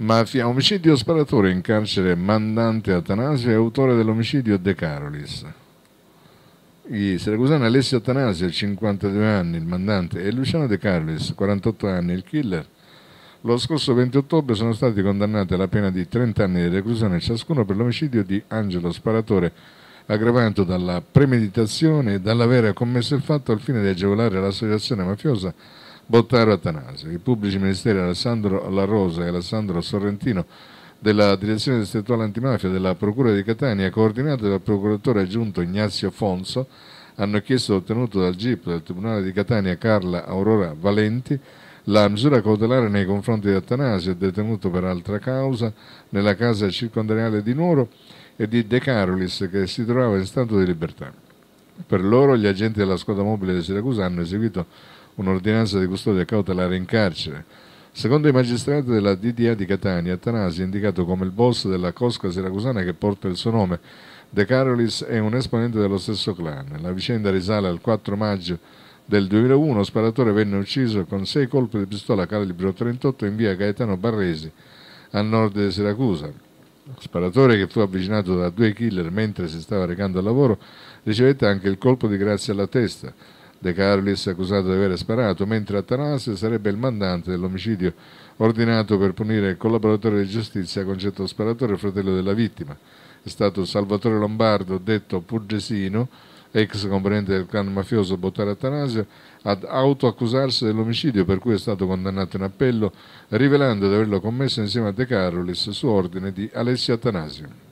Mafia, omicidio sparatore in carcere mandante Atanasio e autore dell'omicidio De Carolis. I siracusani Alessio Atanasio, 52 anni, il mandante, e Luciano De Carolis, 48 anni, il killer, lo scorso 20 ottobre sono stati condannati alla pena di 30 anni di reclusione ciascuno per l'omicidio di Angelo Sparatore, aggravato dalla premeditazione e dall'avere commesso il fatto al fine di agevolare l'associazione mafiosa Bottaro Atanasio. I pubblici ministeri Alessandro La Rosa e Alessandro Sorrentino della direzione distrettuale antimafia della Procura di Catania, coordinata dal procuratore aggiunto Ignazio Fonso, hanno chiesto ottenuto dal GIP del Tribunale di Catania Carla Aurora Valenti la misura cautelare nei confronti di Atanasio, detenuto per altra causa nella casa circondariale di Nuoro, e di De Carolis, che si trovava in stato di libertà. Per loro, gli agenti della squadra mobile di Siracusa hanno eseguito un'ordinanza di custodia cautelare in carcere. Secondo i magistrati della DDA di Catania, Tanasi è indicato come il boss della cosca siracusana che porta il suo nome. De Carolis è un esponente dello stesso clan. La vicenda risale al 4 maggio del 2001, lo sparatore venne ucciso con sei colpi di pistola calibro 38 in via Gaetano Barresi, a nord di Siracusa. Lo Sparatore che fu avvicinato da due killer mentre si stava recando al lavoro ricevette anche il colpo di grazia alla testa. De Carlis è accusato di aver sparato, mentre Atanasio sarebbe il mandante dell'omicidio ordinato per punire il collaboratore di giustizia concetto sparatore fratello della vittima. È stato Salvatore Lombardo, detto Pugesino, ex componente del clan mafioso Bottare Atanasio, ad autoaccusarsi dell'omicidio per cui è stato condannato in appello, rivelando di averlo commesso insieme a De Carolis su ordine di Alessio Atanasio.